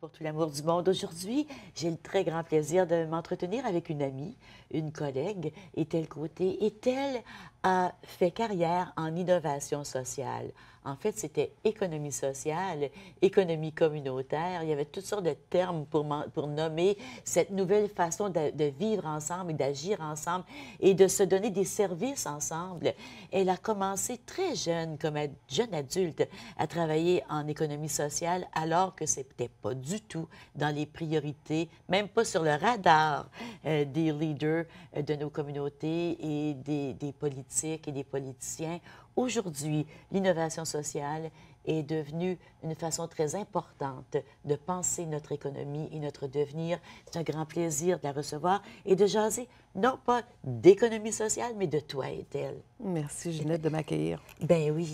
Pour tout l'amour du monde. Aujourd'hui, j'ai le très grand plaisir de m'entretenir avec une amie, une collègue, et tel côté, et tel a fait carrière en innovation sociale. En fait, c'était économie sociale, économie communautaire. Il y avait toutes sortes de termes pour, pour nommer cette nouvelle façon de, vivre ensemble et d'agir ensemble et de se donner des services ensemble. Elle a commencé très jeune, comme jeune adulte, à travailler en économie sociale alors que ce n'était pas du tout dans les priorités, même pas sur le radar euh, des leaders euh, de nos communautés et des, des politiques et des politiciens. Aujourd'hui, l'innovation sociale est devenue une façon très importante de penser notre économie et notre devenir. C'est un grand plaisir de la recevoir et de jaser, non pas d'économie sociale, mais de toi et d'elle. Merci, Ginette, de m'accueillir. Ben oui,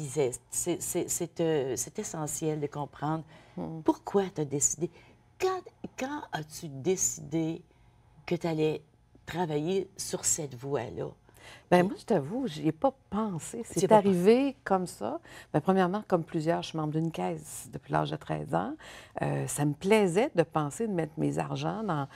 c'est euh, essentiel de comprendre hmm. pourquoi tu as décidé. Quand, quand as-tu décidé que tu allais travailler sur cette voie-là? Bien, moi, je t'avoue, n'y ai pas pensé. C'est arrivé comme ça. Bien, premièrement, comme plusieurs, je suis membre d'une caisse depuis l'âge de 13 ans. Euh, ça me plaisait de penser de mettre mes argent dans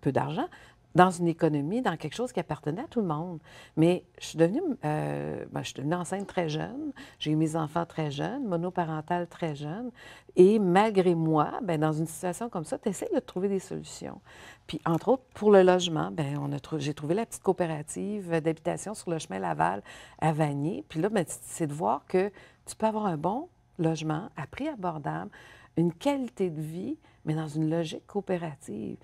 peu d'argent dans une économie, dans quelque chose qui appartenait à tout le monde. Mais je suis devenue, euh, ben, je suis devenue enceinte très jeune. J'ai eu mes enfants très jeunes, monoparentale très jeune. Et malgré moi, ben, dans une situation comme ça, tu essaies de trouver des solutions. Puis, entre autres, pour le logement, ben, on a j'ai trouvé la petite coopérative d'habitation sur le chemin Laval à Vanier. Puis là, ben, c'est de voir que tu peux avoir un bon logement à prix abordable, une qualité de vie, mais dans une logique coopérative.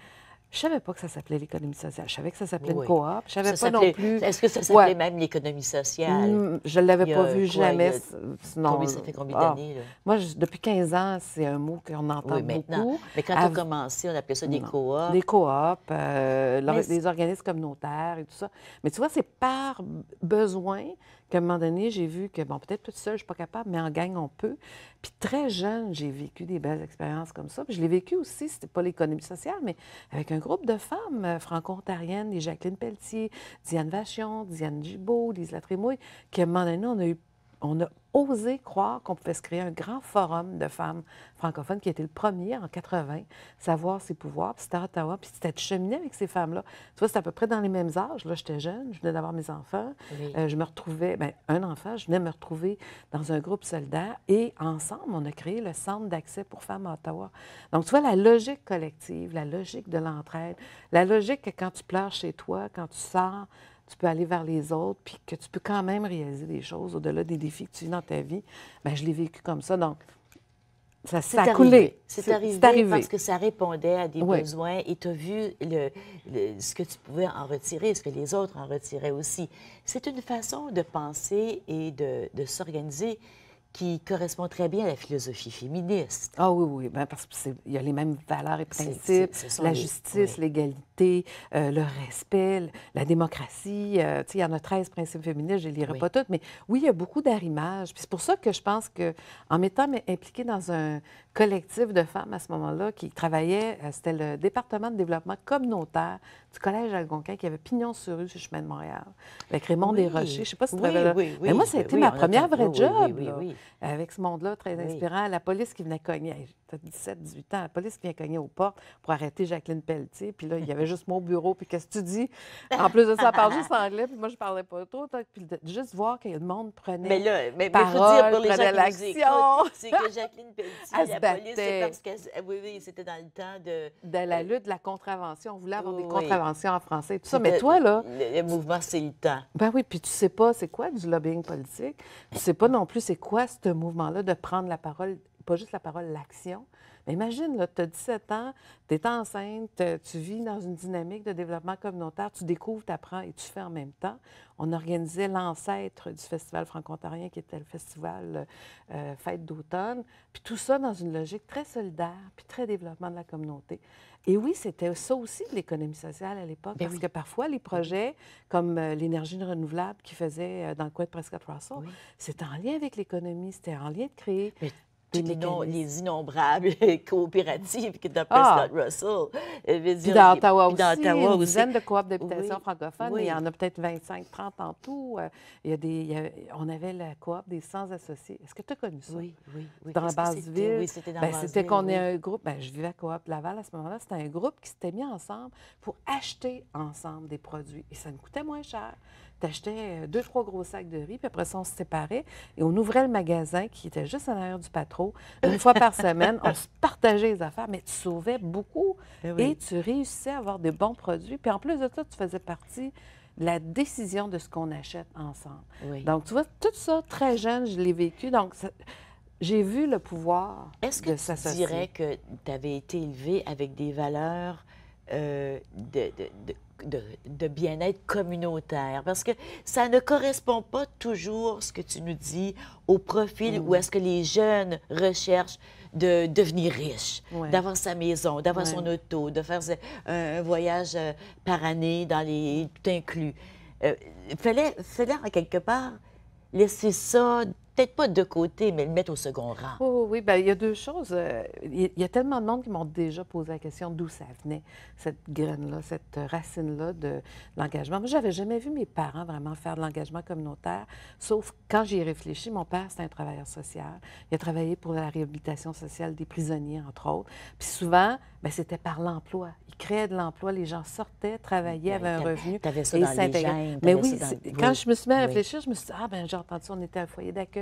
Je savais pas que ça s'appelait l'économie sociale. Je savais que ça s'appelait une coop. Je savais pas non plus. Est-ce que ça s'appelait même l'économie sociale? Hmm, je ne l'avais pas vu jamais. ça fait combien ah. d'années? Moi, depuis 15 ans, c'est un mot qu'on entend oui, maintenant. beaucoup. Mais quand on à... commencé, on appelait ça des coops. Des coops, des euh, organismes communautaires et tout ça. Mais tu vois, c'est par besoin qu'à un moment donné, j'ai vu que, bon, peut-être toute seule, je ne suis pas capable, mais en gang, on peut. Puis très jeune, j'ai vécu des belles expériences comme ça. je l'ai vécu aussi, c'était pas l'économie sociale, mais avec un groupe de femmes euh, franco-ontariennes, les Jacqueline Pelletier, Diane Vachion, Diane Gibault, Lise Latrémouille, qu'à un moment donné, on a eu on a osé croire qu'on pouvait se créer un grand forum de femmes francophones qui était le premier en 80, savoir ses pouvoirs. Puis c'était à Ottawa, puis c'était de cheminer avec ces femmes-là. Tu vois, c'était à peu près dans les mêmes âges. Là, j'étais jeune, je venais d'avoir mes enfants. Euh, je me retrouvais, bien, un enfant, je venais me retrouver dans un groupe soldat et ensemble, on a créé le Centre d'accès pour femmes à Ottawa. Donc, tu vois, la logique collective, la logique de l'entraide, la logique que quand tu pleures chez toi, quand tu sors, tu peux aller vers les autres, puis que tu peux quand même réaliser des choses au-delà des défis que tu vis dans ta vie. Bien, je l'ai vécu comme ça. Donc, ça s'est arrivé. C'est arrivé, parce que ça répondait à des besoins et tu as vu ce que tu pouvais en retirer, ce que les autres en retiraient aussi. C'est une façon de penser et de, de s'organiser qui correspond très bien à la philosophie féministe. Ah oui, oui, ben, parce qu'il y a les mêmes valeurs et principes, la justice, l'égalité, euh, le respect, la démocratie. Euh, sais, il y en a 13 principes féministes, je ne les lirai pas toutes, mais oui, il y a beaucoup d'arrimages. Puis c'est pour ça que je pense que en m'étant impliquée dans un collectif de femmes à ce moment-là qui travaillait, euh, c'était le département de développement communautaire du Collège algonquin qui avait pignon sur rue sur le chemin de Montréal, avec Raymond Desrochers. Je ne sais pas si tu oui, là. Mais moi, ça a été ma première vraie job. Oui, oui, oui avec ce monde-là très inspirant. La police qui venait cogner, tu 17, 18 ans, la police qui vient cogner aux portes pour arrêter Jacqueline Pelletier. Puis là, il y avait juste mon bureau, puis qu'est-ce que tu dis? En plus de ça, elle parle juste anglais, puis moi, je parlais pas trop. Puis juste voir que le monde prenait mais là, mais, parole, dire pour les gens l'action. C'est que Jacqueline Pelletier, la police, c'est parce que... oui, oui, c'était dans le temps de... De la euh, lutte, de la contravention. On voulait avoir des contraventions en français, tout ça. mais toi, là... Le, mouvement, c'est le temps. Ben oui, puis tu sais pas c'est quoi du lobbying politique. Tu sais pas non plus c'est quoi ce mouvement-là de prendre la parole, pas juste la parole, l'action, imagine, tu as 17 ans, tu es enceinte, tu vis dans une dynamique de développement communautaire, tu découvres, tu apprends et tu fais en même temps. On organisait l'ancêtre du Festival franco-ontarien, qui était le festival euh, Fête d'automne. Puis tout ça dans une logique très solidaire, puis très développement de la communauté. Et oui, c'était ça aussi de l'économie sociale à l'époque, ben parce que parfois, les projets comme euh, l'énergie renouvelable qu'ils faisaient euh, dans le coin de Prescott Russell, c'était en lien avec l'économie, c'était en lien de créer les, innombrables coopératives que de Prescott ah. Russell. Euh, dans aussi, une dizaine de coop d'habitation francophone. Il y en a peut-être 25, 30 en tout. Euh, il on avait la coop des 100 associés Est-ce que tu as connu ça? Oui, oui. oui. Dans ville Oui, c'était dans ben, C'était qu'on est un groupe. Ben, je vivais à coop Laval à ce moment-là. C'était un groupe qui s'était mis ensemble pour acheter ensemble des produits. Et ça nous coûtait moins cher t'achetais euh, deux, trois gros sacs de riz, puis après ça, on se séparait et on ouvrait le magasin qui était juste en arrière du patro. Une fois par semaine, on se partageait les affaires, mais tu sauvais beaucoup eh et, tu réussissais à avoir des bons produits. Puis en plus de ça, tu faisais partie de la décision de ce qu'on achète ensemble. Donc, tu vois, tout ça, très jeune, je l'ai vécu. Donc, j'ai vu le pouvoir Est-ce que ça tu que tu avais été élevé avec des valeurs euh, de, bien-être communautaire? Parce que ça ne correspond pas toujours, ce que tu nous dis, au profil où mm-hmm. est-ce que les jeunes recherchent de devenir riche, d'avoir sa maison, d'avoir son auto, de faire un, voyage euh, par année dans les tout inclus. Il euh, fallait, fallait, en quelque part, laisser ça peut-être pas de côté, mais le mettre au second rang. Oui, oui, ben, il y a deux choses. Euh, il y a tellement de monde qui m'ont déjà posé la question d'où ça venait, cette graine-là, cette racine-là de l'engagement. Moi, n'avais jamais vu mes parents vraiment faire de l'engagement communautaire, sauf quand j'y ai réfléchi. Mon père, c'était un travailleur social. Il a travaillé pour la réhabilitation sociale des prisonniers, entre autres. Puis souvent, ben, c'était par l'emploi. Il créait de l'emploi. Les gens sortaient, travaillaient, ben, avaient un revenu. et dans Mais oui, quand je me suis mis à réfléchir, je me suis dit, ah ben j'ai entendu, on était un foyer d'accueil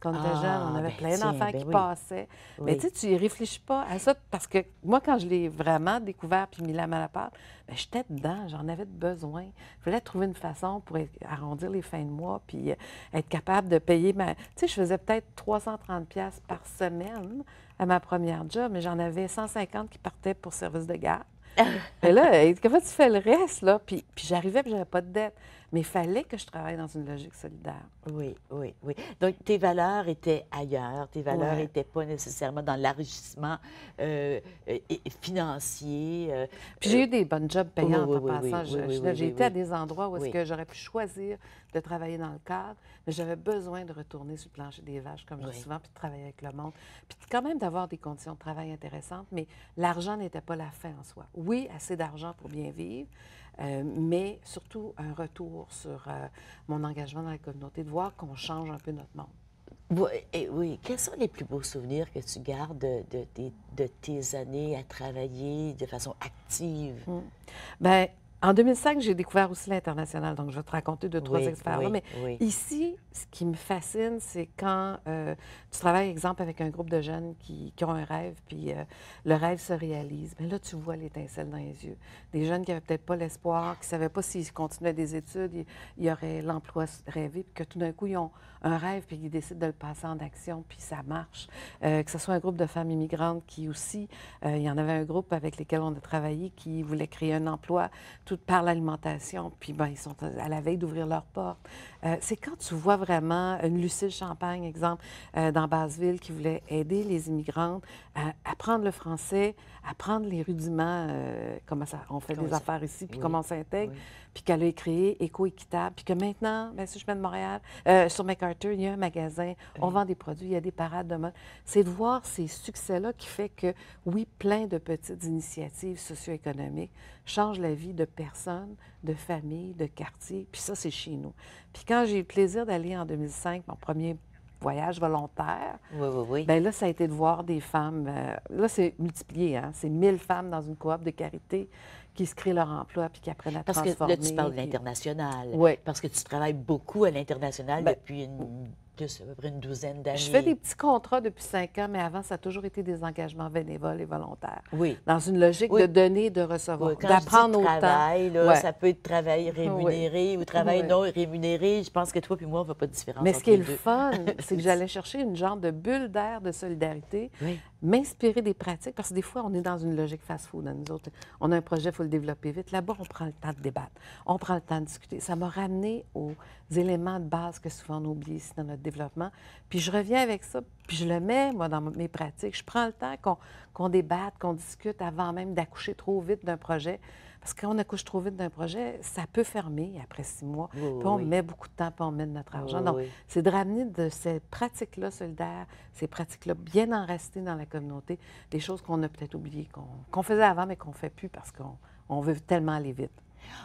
quand on jeune, on ah, avait ben plein d'enfants ben qui passaient. Mais tu sais, tu réfléchis pas à ça parce que moi, quand je l'ai vraiment découvert puis mis la main à la pâte, ben, j'étais dedans, j'en avais besoin. Je voulais trouver une façon pour arrondir les fins de mois puis euh, être capable de payer ma. Tu sais, je faisais peut-être 330 pièces par semaine à ma première job, mais j'en avais 150 qui partaient pour service de garde. Mais là, comment tu fais le reste, là? Puis, puis j'arrivais, puis j'avais pas de dette mais il fallait que je travaille dans une logique solidaire. Oui, oui, oui. Donc, tes valeurs étaient ailleurs. Tes valeurs n'étaient pas nécessairement dans l'enrichissement euh, euh, financier. Euh, puis j'ai eu des bonnes jobs payantes en passant. J'ai été à des endroits où est-ce que j'aurais pu choisir de travailler dans le cadre, mais j'avais besoin de retourner sur le plancher des vaches, comme je souvent, puis de travailler avec le monde. Puis quand même d'avoir des conditions de travail intéressantes, mais l'argent n'était pas la fin en soi. Oui, assez d'argent pour bien vivre, euh, mais surtout un retour sur euh, mon engagement dans la communauté, de voir qu'on change un peu notre monde. Oui, quels sont les plus beaux souvenirs que tu gardes de, de, tes années à travailler de façon active? Hmm. Ben en 2005, j'ai découvert aussi l'international, donc je vais te raconter deux, trois expériences. mais ici, ce qui me fascine, c'est quand euh, tu travailles, exemple, avec un groupe de jeunes qui, ont un rêve, puis euh, le rêve se réalise. Mais là, tu vois l'étincelle dans les yeux. Des jeunes qui n'avaient peut-être pas l'espoir, qui ne savaient pas s'ils continuaient des études, il y aurait l'emploi rêvé, puis que tout d'un coup, ils ont un rêve, puis ils décident de le passer en action, puis ça marche. Euh, que ce soit un groupe de femmes immigrantes qui aussi, il y en avait un groupe avec lesquels on a travaillé qui voulait créer un emploi. Tout par l'alimentation. Puis ben, ils sont à la veille d'ouvrir leurs portes. Euh, c'est quand tu vois vraiment une Lucille Champagne, exemple, euh, dans Basseville, qui voulait aider les immigrantes à apprendre le français, à apprendre les rudiments, euh, comment ça, on fait des affaires ici, puis comment on s'intègre, puis qu'elle a créé Éco-Équitable, puis que maintenant, bien, si je mets de Montréal, sur MacArthur, il y a un magasin, on vend des produits, il y a des parades de mode. C'est de voir ces succès-là qui fait que, oui, plein de petites initiatives socio-économiques changent la vie de personnes, de familles, de quartiers, puis ça, c'est chez nous. Puis quand j'ai eu le plaisir d'aller en 2005, mon premier voyage volontaire, oui, Bien là, ça a été de voir des femmes. Euh, là, c'est multiplié, hein? C'est 1000 femmes dans une coop de carité qui se créent leur emploi puis qui apprennent à Parce transformer. Parce que là, tu parles de l'international. Oui. Parce que tu travailles beaucoup à l'international ben, depuis une une douzaine d'années. Je fais des petits contrats depuis cinq ans, mais avant, ça a toujours été des engagements bénévoles et volontaires. Oui. Dans une logique de donner de recevoir, d'apprendre au travail, Ça peut être travail rémunéré ou travail non rémunéré. Je pense que toi et moi, on ne va pas de différence. Mais ce qui est le fun, c'est que j'allais chercher une genre de bulle d'air de solidarité m'inspirer des pratiques, parce que des fois, on est dans une logique fast-food, hein, nous autres. On a un projet, il faut le développer vite. Là-bas, on prend le temps de débattre, on prend le temps de discuter. Ça m'a ramené aux éléments de base que souvent on oublie ici dans notre développement. Puis je reviens avec ça, puis je le mets, moi, dans mes pratiques. Je prends le temps qu'on débatte, qu'on discute avant même d'accoucher trop vite d'un projet. Parce qu'on accouche trop vite d'un projet, ça peut fermer après six mois. on met beaucoup de temps, puis on met de notre argent. Donc, c'est de ramener de ces pratiques-là solidaires, ces pratiques-là bien rester dans la communauté, des choses qu'on a peut-être oubliées, qu'on faisait avant, mais qu'on ne fait plus parce qu'on veut tellement aller vite.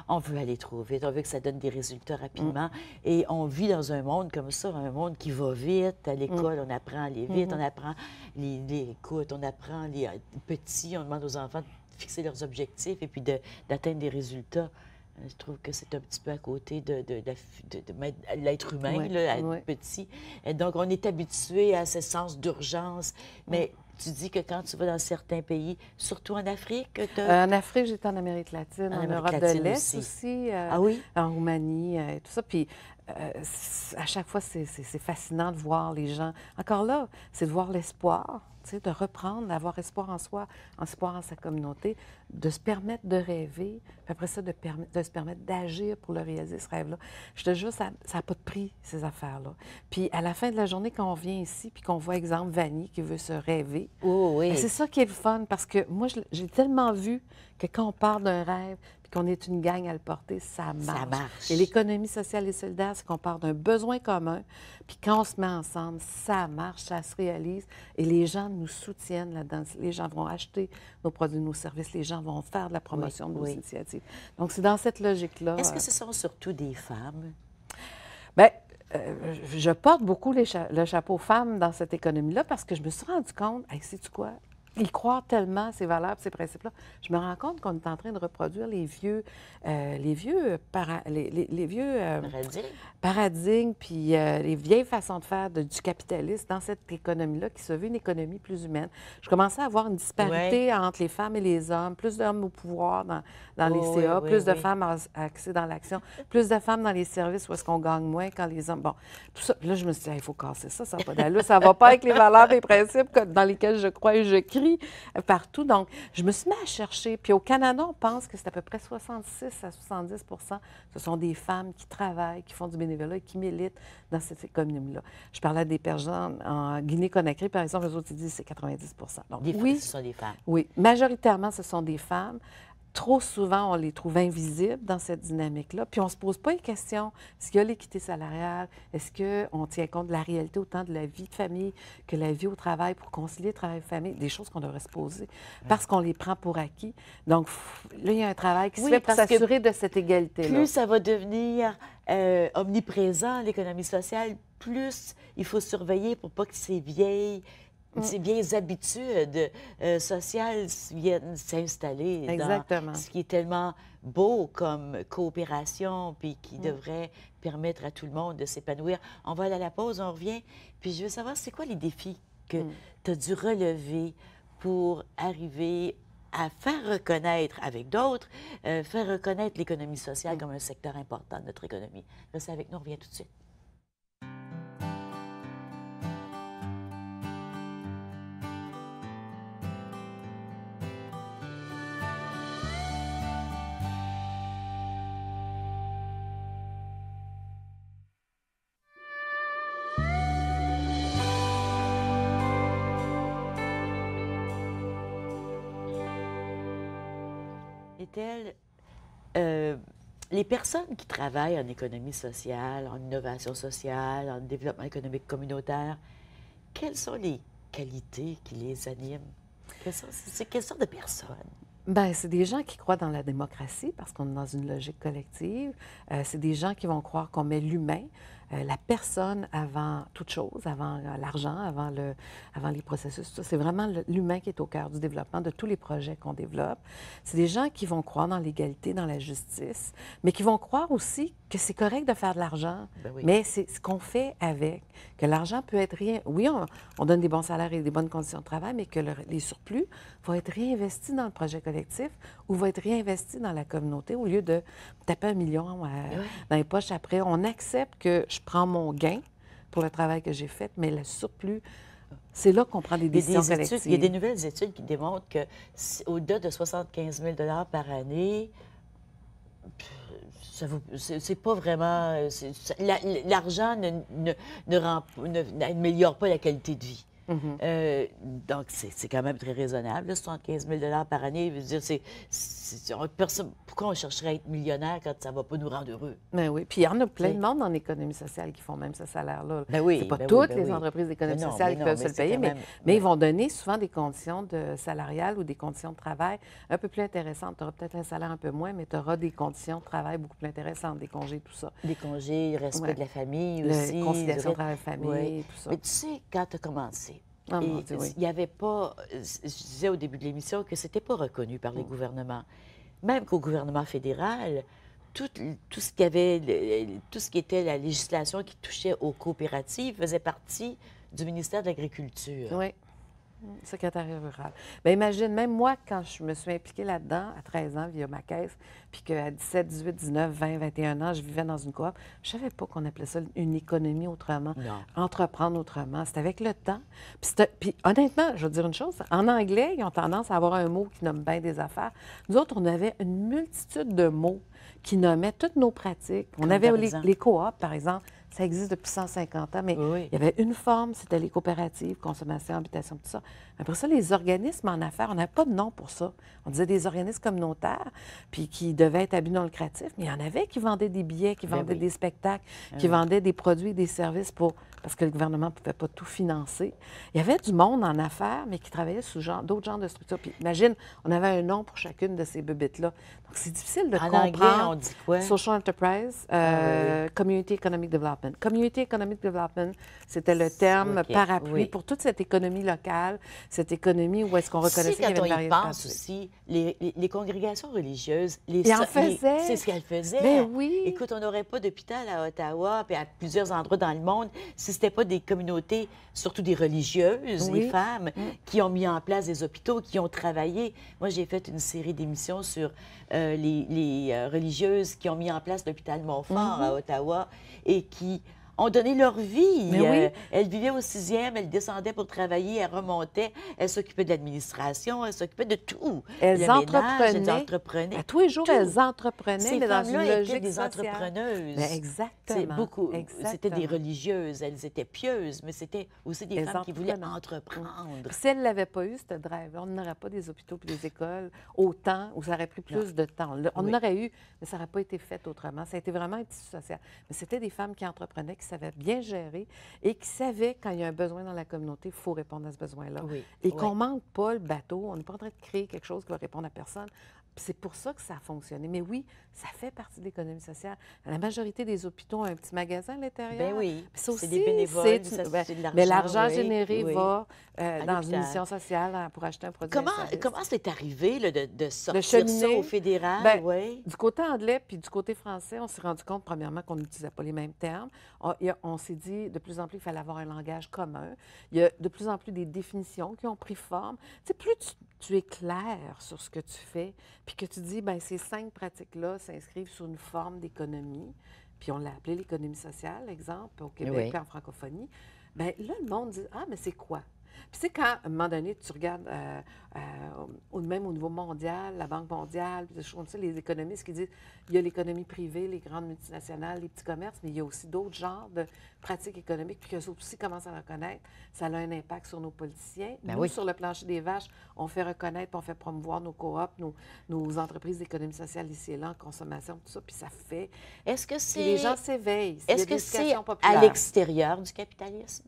On veut aller trop vite, on veut que ça donne des résultats rapidement. Mm. Et on vit dans un monde comme ça, un monde qui va vite. À mm. l'école, on apprend à aller vite, mm-hmm. on apprend les, les, écoutes, on apprend les euh, petits, on demande aux enfants de fixer leurs objectifs et puis d'atteindre des résultats. Euh, je trouve que c'est un petit peu à côté de, l'être humain, là, petit. Euh, donc, on est habitué à ce sens d'urgence, mais tu dis que quand tu vas dans certains pays, surtout en Afrique, euh, En Afrique, j'étais en Amérique latine, en, Europe de l'Est aussi, ah en Roumanie et tout ça. Puis euh, à chaque fois, c'est fascinant de voir les gens. Encore là, c'est de voir l'espoir, de reprendre, d'avoir espoir en soi, espoir en sa communauté, de se permettre de rêver, puis après ça, de, se permettre d'agir pour le réaliser, ce rêve-là. Je te jure, ça n'a pas de prix, ces affaires-là. Puis à la fin de la journée, quand on vient ici, puis qu'on voit, exemple, Vanny qui veut se rêver, oh, ben, c'est ça qui est le fun, parce que moi, j'ai tellement vu que quand on parle d'un rêve, qu'on est une gang à le porter, ça marche. Ça marche. Et l'économie sociale et solidaire, c'est qu'on part d'un besoin commun, puis quand on se met ensemble, ça marche, ça se réalise, et les gens nous soutiennent là-dedans. Les gens vont acheter nos produits, nos services, les gens vont faire de la promotion de nos initiatives. Donc, c'est dans cette logique-là. Est-ce que euh, ce sont surtout des femmes? Bien, euh, je porte beaucoup le chapeau femme dans cette économie-là parce que je me suis rendu compte, hey, c'est tu quoi, ils croient tellement ces valeurs, ces principes-là. Je me rends compte qu'on est en train de reproduire les vieux, euh, les vieux, les, vieux euh, paradigmes, puis euh, les vieilles façons de faire du capitalisme dans cette économie-là qui se veut une économie plus humaine. Je commençais à avoir une disparité entre les femmes et les hommes, plus d'hommes au pouvoir dans, les oh, CA, plus de femmes accès dans l'action, plus de femmes dans les services où est-ce qu'on gagne moins quand les hommes. Bon, tout ça. là, je me suis dit, il faut casser ça, ça n'a pas d'allure, ça va pas avec les valeurs et les principes dans lesquels je crois et je crie. Euh, partout. Donc, je me suis mis à chercher. Puis au Canada, on pense que c'est à peu près 66 à 70 ce sont des femmes qui travaillent, qui font du bénévolat et qui militent dans cette économie-là. Je parlais des personnes en Guinée-Conakry, par exemple, les autres, disent que c'est 90 Donc, oui, des femmes. Oui, majoritairement, ce sont des femmes trop souvent, on les trouve invisibles dans cette dynamique-là, puis on ne se pose pas les questions. Est-ce qu'il y a l'équité salariale? Est-ce qu'on tient compte de la réalité autant de la vie de famille que la vie au travail pour concilier travail et famille? Des choses qu'on devrait se poser parce qu'on les prend pour acquis. Donc, là, il y a un travail qui se fait pour s'assurer de cette égalité-là. Plus ça va devenir euh, omniprésent, l'économie sociale, plus il faut surveiller pour pas que c'est vieille. Mm. Ces vieilles habitudes euh, sociales viennent s'installer dans ce qui est tellement beau comme coopération, puis qui mm. devrait permettre à tout le monde de s'épanouir. On va aller à la pause, on revient. Puis je veux savoir, c'est quoi les défis que mm. tu as dû relever pour arriver à faire reconnaître avec d'autres, euh, faire reconnaître l'économie sociale comme un secteur important de notre économie. Restez avec nous, on revient tout de suite. personnes qui travaillent en économie sociale, en innovation sociale, en développement économique communautaire, quelles sont les qualités qui les animent? c'est, quelles sorte de personnes? Bien, c'est des gens qui croient dans la démocratie parce qu'on est dans une logique collective. Euh, c'est des gens qui vont croire qu'on met l'humain euh, la personne avant toute chose, avant euh, l'argent, avant, le, avant les processus. C'est vraiment l'humain qui est au cœur du développement de tous les projets qu'on développe. C'est des gens qui vont croire dans l'égalité, dans la justice, mais qui vont croire aussi que c'est correct de faire de l'argent, ben mais c'est ce qu'on fait avec, que l'argent peut être rien. Oui, on, donne des bons salaires et des bonnes conditions de travail, mais que les surplus vont être réinvestis dans le projet collectif ou vont être réinvestis dans la communauté au lieu de taper un million ben dans les poches après. On accepte que je prends mon gain pour le travail que j'ai fait, mais le surplus, c'est là qu'on prend des décisions collectives. Il y a des nouvelles études qui démontrent que au-delà de 75 000 par année, c'est pas vraiment. L'argent n'améliore pas la qualité de vie. Mhm. Euh, donc, c'est quand même très raisonnable, là, 75 000 par année. Je veux dire, c'est pourquoi on chercherait à être millionnaire quand ça ne va pas nous rendre heureux? Ben oui. Puis il y en a plein de monde en économie sociale qui font même ce salaire-là. Ce ben oui. sont pas ben toutes ben les entreprises d'économie sociale qui peuvent se le payer, mais, ils vont donner souvent des conditions de salariales ou des conditions de travail un peu plus intéressantes. Tu auras peut-être un salaire un peu moins, mais tu auras des conditions de travail beaucoup plus intéressantes, des congés, tout ça. Des congés, respect de la famille aussi. La de travail-famille, tout ça. Mais tu sais, quand tu as commencé, il n'y avait pas, je disais au début de l'émission que c'était pas reconnu par les mm. gouvernements. Même qu'au gouvernement fédéral, tout, tout, ce tout ce qui était la législation qui touchait aux coopératives faisait partie du ministère de l'Agriculture. Mm, Secrétariat rural. Bien, imagine, même moi, quand je me suis impliquée là-dedans, à 13 ans, via ma caisse, puis qu'à 17, 18, 19, 20, 21 ans, je vivais dans une coop, je savais pas qu'on appelait ça une économie autrement, entreprendre autrement. C'était avec le temps. Puis, honnêtement, je veux dire une chose, en anglais, ils ont tendance à avoir un mot qui nomme bien des affaires. Nous autres, on avait une multitude de mots qui nommaient toutes nos pratiques. On avait les, les coops, par exemple ça existe depuis 150 ans, mais il y avait une forme, c'était les coopératives, consommation, habitation, tout ça. Après ça, les organismes en affaires, on n'avait pas de nom pour ça. On disait des organismes communautaires, puis qui devaient être à but non lucratif, mais il y en avait qui vendaient des billets, qui ben vendaient des spectacles, ben qui vendaient des produits, et des services pour parce que le gouvernement ne pouvait pas tout financer. Il y avait du monde en affaires, mais qui travaillait sous genre, d'autres genres de structures. Puis imagine, on avait un nom pour chacune de ces bébites-là. Donc, c'est difficile de comprendre. Social Enterprise, ah euh, Community Economic Development. Communauté Community Economic Development, c'était le terme parapluie pour toute cette économie locale, cette économie où est-ce qu'on reconnaissait qu'il y avait pense aussi, les, les, congrégations religieuses, les, c'est ce qu'elles faisaient. Mais ben oui. Écoute, on n'aurait pas d'hôpital à Ottawa et à plusieurs endroits dans le monde si c'était pas des communautés, surtout des religieuses, les femmes, mm. qui ont mis en place des hôpitaux, qui ont travaillé. Moi, j'ai fait une série d'émissions sur euh, les, euh, religieuses qui ont mis en place l'hôpital Montfort mm-hmm. à Ottawa et qui ont donné leur vie. Euh, elle vivait au sixième, elle descendait pour travailler, elle remontait, elle s'occupait de l'administration, elle s'occupait de tout. Elles entreprenaient. À tous les jours, elles entreprenaient, mais dans une logique des entrepreneuses. Ben, exactement. Beaucoup. C'était des religieuses, elles étaient pieuses, mais c'était aussi des femmes qui voulaient entreprendre. Si elles n'avaient l'avaient pas eu, ce drive on n'aurait pas des hôpitaux et des écoles autant, ou ça aurait pris plus de temps. On aurait eu, mais ça n'aurait pas été fait autrement. Ça a été vraiment un tissu social. Mais c'était des femmes qui entreprenaient, qui savait bien gérer et qui savait quand il y a un besoin dans la communauté, il faut répondre à ce besoin-là. et qu'on ne manque pas le bateau. On n'est pas en train de créer quelque chose qui va répondre à personne. C'est pour ça que ça a fonctionné. Mais oui, ça fait partie de l'économie sociale. La majorité des hôpitaux ont un petit magasin à l'intérieur. Ben oui. C'est des bénévoles. mais ben, ben, l'argent généré va euh, dans une mission sociale hein, pour acheter un produit. Comment, c'est arrivé de, sortir ça au fédéral? Ben, oui. Du côté anglais puis du côté français, on s'est rendu compte, premièrement, qu'on n'utilisait pas les mêmes termes. Ah, on, s'est dit de plus en plus qu'il fallait avoir un langage commun. Il y a de plus en plus des définitions qui ont pris forme. C'est plus tu es clair sur ce que tu fais, puis que tu dis, ben ces cinq pratiques-là s'inscrivent sous une forme d'économie, puis on l'a appelé l'économie sociale, exemple, au eh Québec, en francophonie, bien là, le monde dit, ah, mais c'est quoi? Puis c'est quand, à un moment donné, tu regardes, euh, euh, même au niveau mondial, la Banque mondiale, je les économistes qui disent il y a l'économie privée, les grandes multinationales, les petits commerces, mais il y a aussi d'autres genres de pratiques économiques, puis aussi commencent à reconnaître. Ça a un impact sur nos politiciens. Ben oui. sur le plancher des vaches, on fait reconnaître, on fait promouvoir nos coops, nos, entreprises d'économie sociale ici et là, en consommation, tout ça, puis ça fait. Est-ce que c'est. Les gens s'éveillent. Est-ce que c'est à l'extérieur du capitalisme?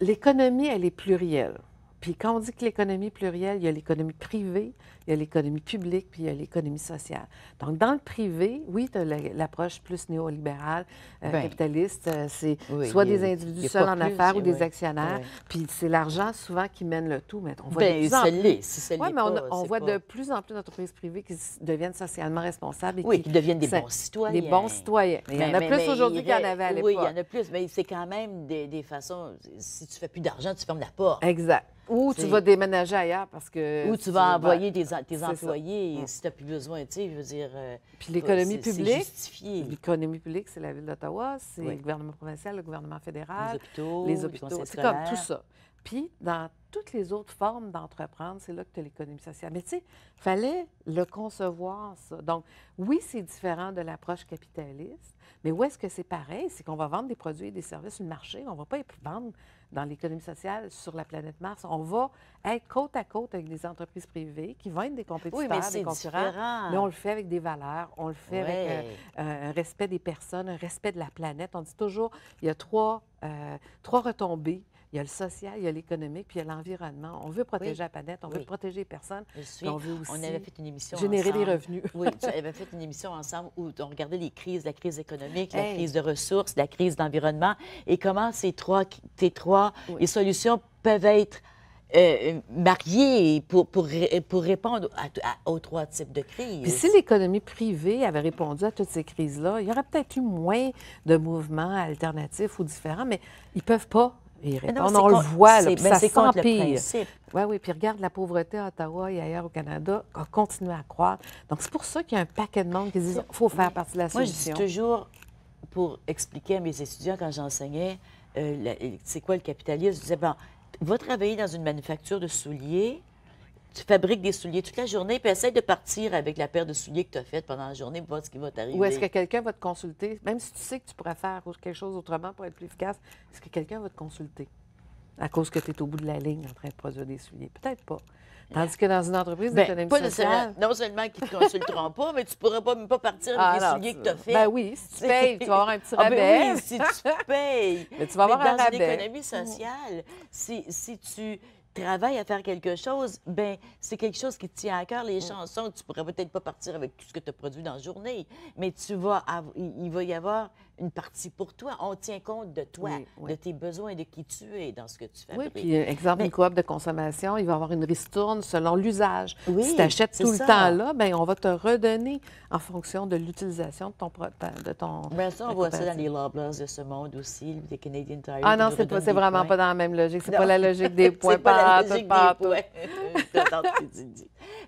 l'économie, elle est plurielle. Puis quand on dit que l'économie plurielle, il y a l'économie privée, il y a l'économie publique, puis il y a l'économie sociale. Donc, dans le privé, oui, tu as l'approche plus néolibérale, euh, ben, capitaliste. Euh, c'est soit des individus seuls en affaires ou des actionnaires. Puis c'est l'argent souvent qui mène le tout. Ben, mais on voit de plus en plus... Si mais on, voit de plus en plus d'entreprises privées qui deviennent socialement responsables. Et oui, qui, deviennent des bons citoyens. Des bons citoyens. Ben, il y en a plus aujourd'hui qu'il y en avait à l'époque. Oui, il y en a plus, mais c'est quand même des, façons... Si tu fais plus d'argent, tu fermes la porte. Exact. Ou tu vas déménager ailleurs parce que. Ou tu, vas ben, envoyer des, tes employés mm. si tu n'as plus besoin, tu sais, je veux dire. Euh, Puis l'économie publique. L'économie publique, c'est la ville d'Ottawa, c'est le gouvernement provincial, le gouvernement fédéral, les hôpitaux. Les hôpitaux. C'est tout ça. Puis dans toutes les autres formes d'entreprendre, c'est là que tu as l'économie sociale. Mais tu sais, il fallait le concevoir, ça. Donc, oui, c'est différent de l'approche capitaliste, mais où est-ce que c'est pareil? C'est qu'on va vendre des produits et des services sur le marché. On ne va pas vendre dans l'économie sociale sur la planète Mars. On va être côte à côte avec des entreprises privées qui vont être des compétiteurs, oui, mais des concurrents. Mais on le fait avec des valeurs, on le fait avec euh, euh, un respect des personnes, un respect de la planète. On dit toujours, il y a trois, euh, trois retombées il y a le social, il y a l'économique, puis il y a l'environnement. On veut protéger la planète, on veut protéger les personnes. On veut on avait fait une émission générer des revenus. oui, on avait fait une émission ensemble où on regardait les crises, la crise économique, la crise de ressources, la crise d'environnement, et comment ces trois, ces trois solutions peuvent être euh, mariées pour, pour, répondre aux trois types de crises. Puis si l'économie privée avait répondu à toutes ces crises-là, il y aurait peut-être eu moins de mouvements alternatifs ou différents, mais ils ne peuvent pas ah on le voit, là, ça Oui, oui, puis regarde la pauvreté à Ottawa et ailleurs au Canada a continue à croire. Donc, c'est pour ça qu'il y a un paquet de monde qui disent qu'il faut faire partie de la solution. Moi, je dis toujours, pour expliquer à mes étudiants quand j'enseignais, euh, c'est quoi le capitalisme, je disais, bon, va travailler dans une manufacture de souliers, tu fabriques des souliers toute la journée, puis essaie de partir avec la paire de souliers que tu as faite pendant la journée pour voir ce qui va t'arriver. Ou est-ce que quelqu'un va te consulter? Même si tu sais que tu pourrais faire quelque chose autrement pour être plus efficace, est-ce que quelqu'un va te consulter? À cause que tu es au bout de la ligne en train de produire des souliers. Peut-être pas. Tandis que dans une entreprise ben, d'économie sociale... non seulement qu'ils ne te consulteront pas, mais tu ne pourras pas, même pas partir avec ah, les souliers que tu as fait. Ben oui, si tu payes, tu vas avoir un petit ah, ben rabais. oui, si tu payes. mais tu vas avoir dans un rabais. une économie sociale, si, si tu travail à faire quelque chose, ben c'est quelque chose qui tient à cœur. Les mm. chansons, tu pourrais peut-être pas partir avec tout ce que tu as produit dans la journée, mais tu vas, il va y avoir une partie pour toi. On tient compte de toi, de tes besoins, de qui tu es dans ce que tu fais. Oui, puis euh, exemple, une coop de consommation, il va avoir une ristourne selon l'usage. si tu achètes tout le temps là, bien, on va te redonner en fonction de l'utilisation de ton... De ton bien, ça, on voit ça dans les Loblaws de ce monde aussi, les Canadian Tire. Ah non, c'est vraiment pas dans la même logique. C'est pas la logique des points. c'est pas la logique des points.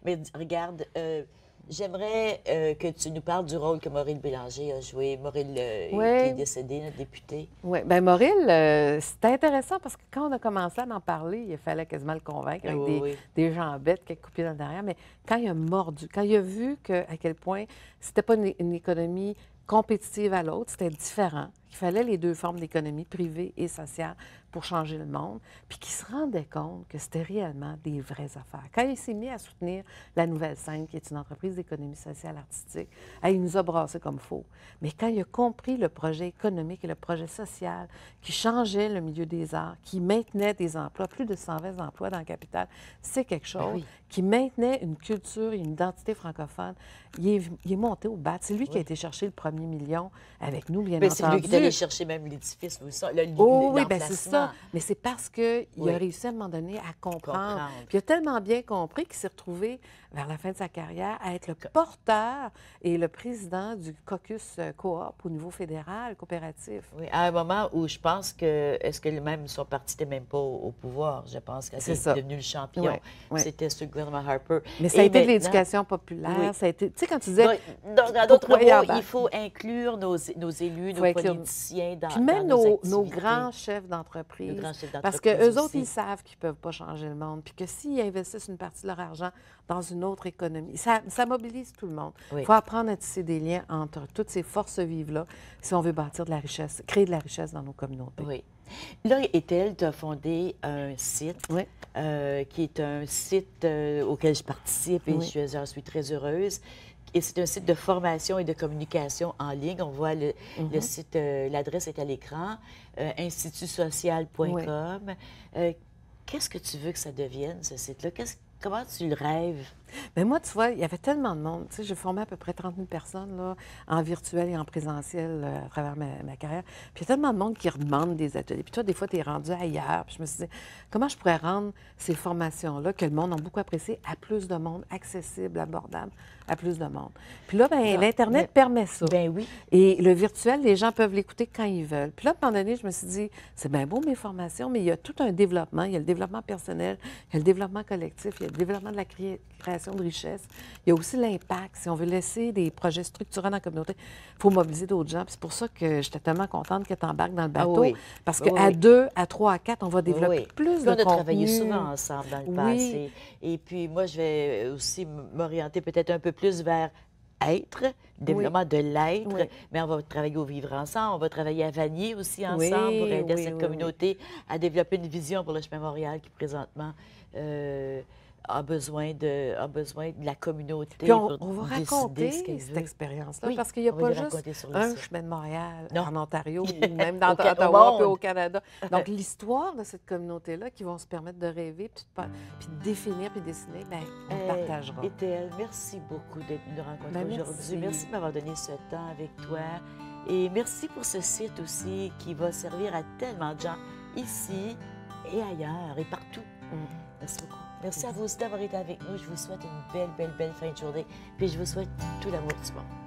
Mais regarde... Euh, J'aimerais euh, que tu nous parles du rôle que Maureen Bélanger a joué. Maureen décédé, euh, qui est décédée, notre députée. Oui, bien Maureen, euh, c'était intéressant parce que quand on a commencé à en parler, il fallait quasiment le convaincre avec des, gens bêtes, qui coupés dans le derrière. Mais quand il a mordu, quand il a vu que, à quel point c'était pas une économie compétitive à l'autre, c'était différent qu'il fallait les deux formes d'économie, privée et sociale, pour changer le monde, puis qu'il se rendait compte que c'était réellement des vraies affaires. Quand il s'est mis à soutenir la Nouvelle Scène, qui est une entreprise d'économie sociale artistique, eh, il nous a brassés comme faux. Mais quand il a compris le projet économique et le projet social qui changeait le milieu des arts, qui maintenait des emplois, plus de 120 emplois dans la capitale, c'est quelque ben chose qui maintenait une culture et une identité francophone. Il est, monté au bat. C'est lui qui a été chercher le premier million avec nous, bien, bien entendu aller chercher même l'édifice, le Oh oui, bien c'est ça. Mais c'est parce qu'il il a réussi à un moment donné à comprendre. Puis il a tellement bien compris qu'il s'est retrouvé vers la fin de sa carrière, à être le porteur et le président du caucus euh, coop au niveau fédéral, coopératif. Oui, à un moment où je pense que, est-ce que même son parti n'était même pas au, pouvoir? Je pense qu'elle est, est devenue le champion. C'était ce Harper. Mais ça a été de l'éducation populaire. Ça a été, tu sais, quand tu disais... dans d'autres mots, il faut inclure nos, élus, nos politiciens dans, Puis même nos, grands chefs d'entreprise. Parce que eux autres, ils savent qu'ils ne peuvent pas changer le monde. Puis que s'ils investissent une partie de leur argent dans une autre économie. Ça, mobilise tout le monde. Il faut apprendre à tisser des liens entre toutes ces forces vives-là si on veut bâtir de la richesse, créer de la richesse dans nos communautés. Oui. Là, Ethel, tu as fondé un site euh, qui est un site euh, auquel je participe et je suis très heureuse. Et c'est un site de formation et de communication en ligne. On voit le, mhm. site, euh, l'adresse est à l'écran, institutsocial.com. Qu'est-ce que tu veux que ça devienne, ce site-là? Qu'est-ce comment tu le rêves? Mais moi, tu vois, il y avait tellement de monde. Tu sais, j'ai formé à peu près 30 000 personnes là, en virtuel et en présentiel euh, à travers ma, carrière. Puis il y a tellement de monde qui redemande des ateliers. Puis toi, des fois, tu es rendu ailleurs. Puis je me suis dit, comment je pourrais rendre ces formations-là, que le monde a beaucoup apprécié, à plus de monde, accessible, abordable, à plus de monde. Puis là, ben, ah, l'Internet permet ça. Ben oui. Et le virtuel, les gens peuvent l'écouter quand ils veulent. Puis là, à un moment donné, je me suis dit, c'est bien beau mes formations, mais il y a tout un développement. Il y a le développement personnel, il y a le développement collectif, il y a le développement de la création de richesse. Il y a aussi l'impact. Si on veut laisser des projets structurants dans la communauté, il faut mobiliser d'autres gens. C'est pour ça que j'étais tellement contente que tu embarques dans le ah bateau. Parce ah qu'à deux, à trois, à quatre, on va ah développer plus de de on a travaillé souvent ensemble dans le passé. Et puis moi, je vais aussi m'orienter peut-être un peu plus vers être, développement de l'être, mais on va travailler au vivre ensemble, on va travailler à Vanier aussi ensemble pour aider cette communauté à développer une vision pour le chemin Montréal qui présentement euh, a besoin de, a besoin de la communauté. Puis on, on va raconter cette expérience-là, parce qu'il n'y a pas juste un chemin de Montréal en Ontario ou même dans au Ottawa au Canada. Donc, l'histoire de cette communauté-là qui vont se permettre de rêver, puis de, définir, puis de dessiner, bien, on partagera. partagera. merci beaucoup de nous rencontrer ben, aujourd'hui. Merci de m'avoir donné ce temps avec toi. Et merci pour ce site aussi qui va servir à tellement de gens ici et ailleurs et partout. Mm. Merci beaucoup. Merci à vous d'avoir été avec nous. Je vous souhaite une belle, belle, belle fin de journée. Puis je vous souhaite tout l'amour du monde.